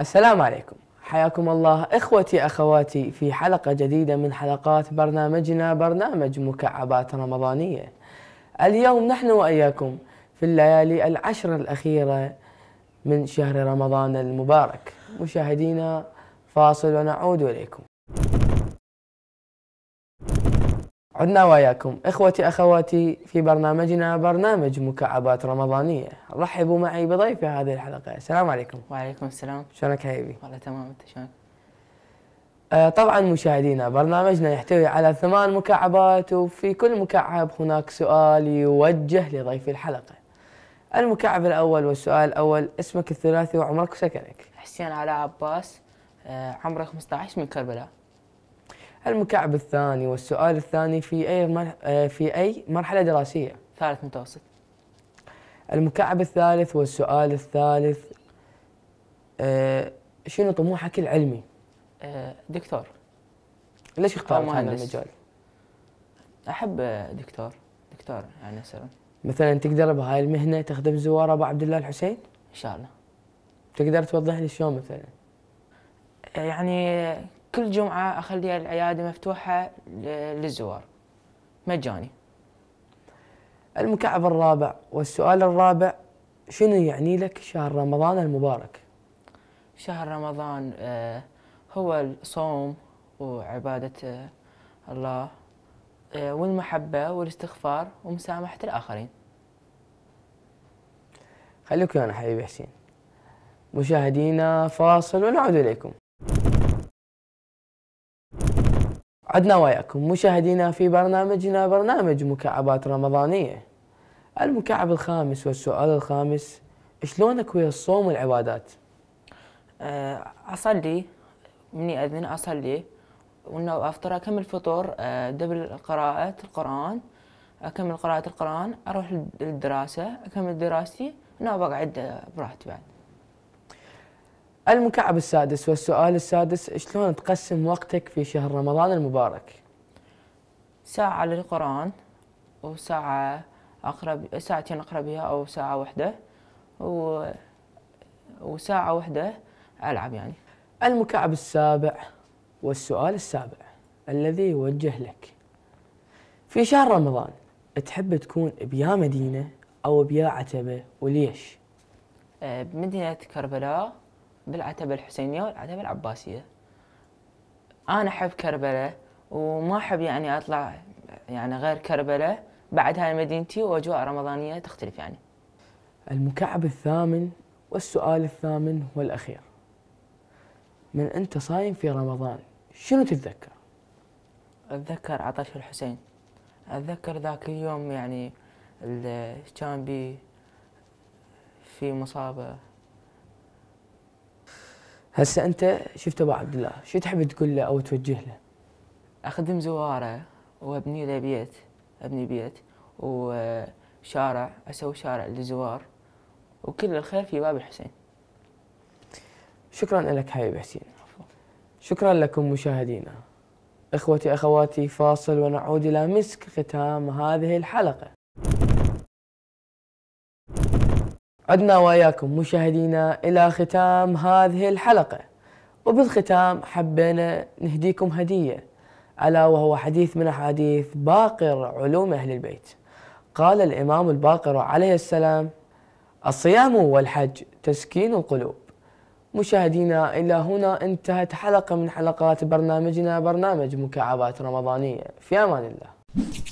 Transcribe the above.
السلام عليكم حياكم الله اخوتي اخواتي في حلقه جديده من حلقات برنامجنا برنامج مكعبات رمضانيه. اليوم نحن واياكم في الليالي العشر الاخيره من شهر رمضان المبارك. مشاهدينا فاصل ونعود اليكم. عدنا وياكم اخوتي اخواتي في برنامجنا برنامج مكعبات رمضانيه رحبوا معي بضيفي هذه الحلقه السلام عليكم وعليكم السلام شلونك حبيبي والله تمام انت شلونك آه طبعا مشاهدينا برنامجنا يحتوي على ثمان مكعبات وفي كل مكعب هناك سؤال يوجه لضيف الحلقه المكعب الاول والسؤال الاول اسمك الثلاثي وعمرك وسكنك حسين علاء عباس آه عمري 15 من كربلاء المكعب الثاني والسؤال الثاني في أي آه، في أي مرحلة دراسية؟ ثالث متوسط المكعب الثالث والسؤال الثالث آه، شنو طموحك العلمي؟ آه، دكتور ليش اخترت هذا المجال؟ احب دكتور دكتور يعني سبب مثلا تقدر بهاي المهنه تخدم زوار ابو عبد الله الحسين؟ ان شاء الله تقدر توضح لي شلون مثلا؟ يعني كل جمعة أخلي العيادة مفتوحة للزوار مجاني المكعب الرابع والسؤال الرابع شنو يعني لك شهر رمضان المبارك؟ شهر رمضان آه، هو الصوم وعبادة آه، الله آه، والمحبة والاستغفار ومسامحة الآخرين خليك ويانا حبيبي حسين مشاهدينا فاصل ونعود إليكم عدنا وياكم مشاهدينا في برنامجنا برنامج مكعبات رمضانية المكعب الخامس والسؤال الخامس شلونك ويا الصوم والعبادات؟ آه، أصلي مني أذن أصلي وإنه أفطر أكمل فطور دبل آه، قراءة القرآن أكمل قراءة القرآن أروح للدراسة أكمل دراستي وأنا بقعد براحتي بعد المكعب السادس والسؤال السادس شلون تقسم وقتك في شهر رمضان المبارك؟ ساعة للقرآن وساعة أقرب ساعتين أقرأ بها أو ساعة واحدة و... وساعة واحدة ألعب يعني المكعب السابع والسؤال السابع الذي يوجه لك في شهر رمضان تحب تكون بيا مدينة أو بيا عتبة وليش؟ آه، بمدينة كربلاء بالعتبة الحسينية والعتبة العباسية أنا أحب كربلاء وما أحب يعني أطلع يعني غير كربلاء بعد هاي مدينتي وأجواء رمضانية تختلف يعني المكعب الثامن والسؤال الثامن والأخير من أنت صايم في رمضان شنو تتذكر؟ أتذكر عطش الحسين أتذكر ذاك اليوم يعني اللي كان بي في مصابة هسه انت شفت ابو عبد الله شو تحب تقول له او توجه له اخدم زواره وابني له بيت ابني بيت وشارع اسوي شارع للزوار وكل الخير في باب الحسين شكرا لك حبيب حسين شكرا لكم مشاهدينا اخوتي اخواتي فاصل ونعود الى مسك ختام هذه الحلقه عدنا وإياكم مشاهدينا إلى ختام هذه الحلقة وبالختام حبينا نهديكم هدية ألا وهو حديث من أحاديث باقر علوم أهل البيت قال الإمام الباقر عليه السلام الصيام والحج تسكين القلوب مشاهدينا إلى هنا انتهت حلقة من حلقات برنامجنا برنامج مكعبات رمضانية في أمان الله